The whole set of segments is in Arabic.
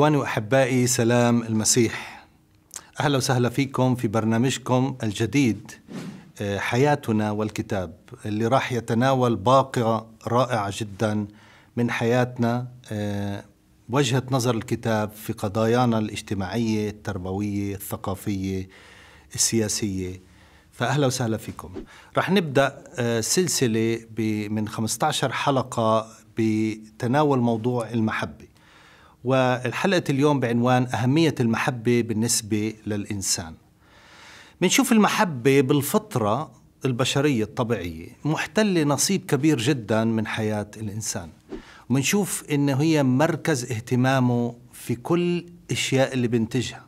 إخواني وأحبائي سلام المسيح أهلا وسهلا فيكم في برنامجكم الجديد آه، حياتنا والكتاب اللي راح يتناول باقة رائعة جدا من حياتنا آه، وجهة نظر الكتاب في قضايانا الاجتماعية التربوية الثقافية السياسية فأهلا وسهلا فيكم راح نبدأ آه، سلسلة من 15 حلقة بتناول موضوع المحبة والحلقة اليوم بعنوان أهمية المحبة بالنسبة للإنسان بنشوف المحبة بالفطرة البشرية الطبيعية محتلة نصيب كبير جدا من حياة الإنسان منشوف إنه هي مركز اهتمامه في كل الأشياء اللي بنتجها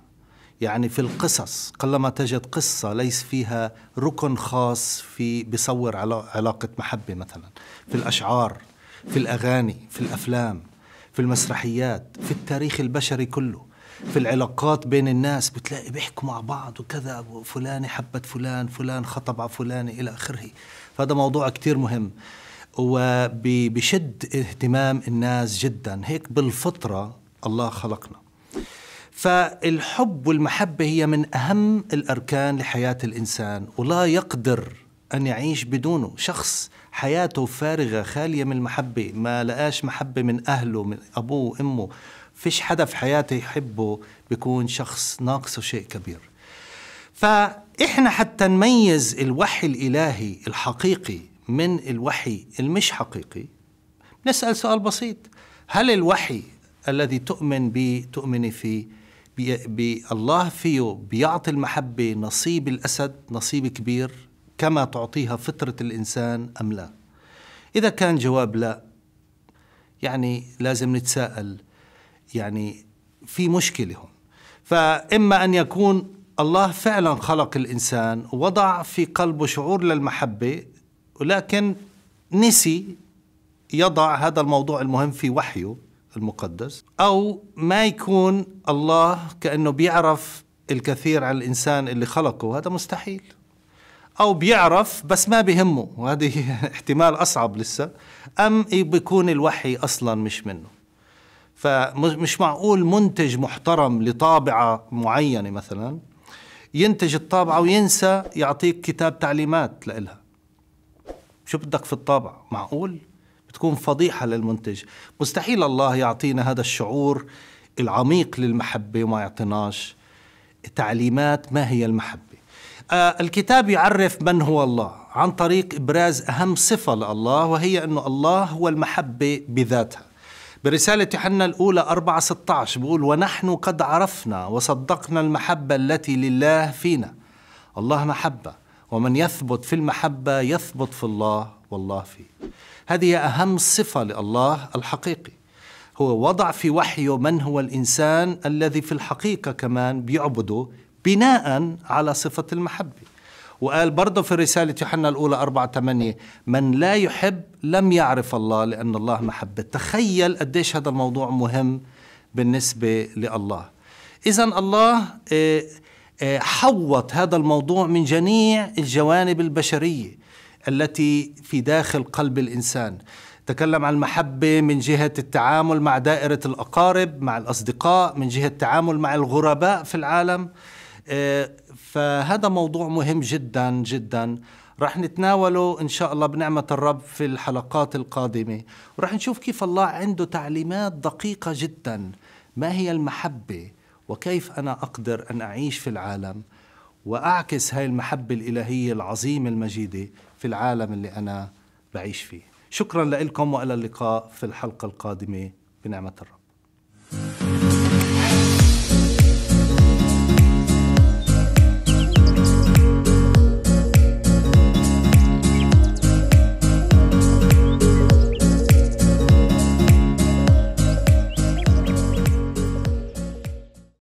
يعني في القصص قلما تجد قصة ليس فيها ركن خاص في بصور علاقة محبة مثلا في الأشعار في الأغاني في الأفلام في المسرحيات في التاريخ البشري كله في العلاقات بين الناس بتلاقي بيحكوا مع بعض وكذا فلان حبت فلان فلان خطب على فلان إلى آخره فهذا موضوع كتير مهم وبشد اهتمام الناس جدا هيك بالفطرة الله خلقنا فالحب والمحبة هي من أهم الأركان لحياة الإنسان ولا يقدر أن يعيش بدونه شخص حياته فارغة خالية من المحبة ما لقاش محبة من أهله من أبوه وأمه فيش حدا في حياته يحبه بيكون شخص ناقصه شيء كبير فإحنا حتى نميز الوحي الإلهي الحقيقي من الوحي المش حقيقي نسأل سؤال بسيط هل الوحي الذي تؤمن به تؤمني فيه بالله فيه بيعطي المحبة نصيب الأسد نصيب كبير كما تعطيها فطرة الإنسان أم لا إذا كان جواب لا يعني لازم نتساءل يعني في مشكلة هون فإما أن يكون الله فعلا خلق الإنسان وضع في قلبه شعور للمحبة ولكن نسي يضع هذا الموضوع المهم في وحيه المقدس أو ما يكون الله كأنه بيعرف الكثير عن الإنسان اللي خلقه هذا مستحيل او بيعرف بس ما بهمه وهذه احتمال اصعب لسه ام إيه بيكون الوحي اصلا مش منه فمش معقول منتج محترم لطابعه معينه مثلا ينتج الطابعه وينسى يعطيك كتاب تعليمات لإلها شو بدك في الطابعه معقول بتكون فضيحه للمنتج مستحيل الله يعطينا هذا الشعور العميق للمحبه وما يعطيناش تعليمات ما هي المحبه آه، الكتاب يعرف من هو الله عن طريق إبراز أهم صفة لله وهي أنه الله هو المحبة بذاتها برسالة يوحنا الأولى 4 16 بيقول ونحن قد عرفنا وصدقنا المحبة التي لله فينا الله محبة ومن يثبت في المحبة يثبت في الله والله فيه هذه أهم صفة لله الحقيقي هو وضع في وحيه من هو الإنسان الذي في الحقيقة كمان بيعبده بناء على صفة المحبة وقال برضه في رسالة يوحنا الأولى 4 8 من لا يحب لم يعرف الله لأن الله محبة تخيل قديش هذا الموضوع مهم بالنسبة لله إذا الله آه، آه، حوط هذا الموضوع من جميع الجوانب البشرية التي في داخل قلب الإنسان تكلم عن المحبة من جهة التعامل مع دائرة الأقارب مع الأصدقاء من جهة التعامل مع الغرباء في العالم آه، فهذا موضوع مهم جدا جدا رح نتناوله إن شاء الله بنعمة الرب في الحلقات القادمة ورح نشوف كيف الله عنده تعليمات دقيقة جدا ما هي المحبة وكيف أنا أقدر أن أعيش في العالم وأعكس هاي المحبة الإلهية العظيمة المجيدة في العالم اللي أنا بعيش فيه شكرا لكم وإلى اللقاء في الحلقة القادمة بنعمة الرب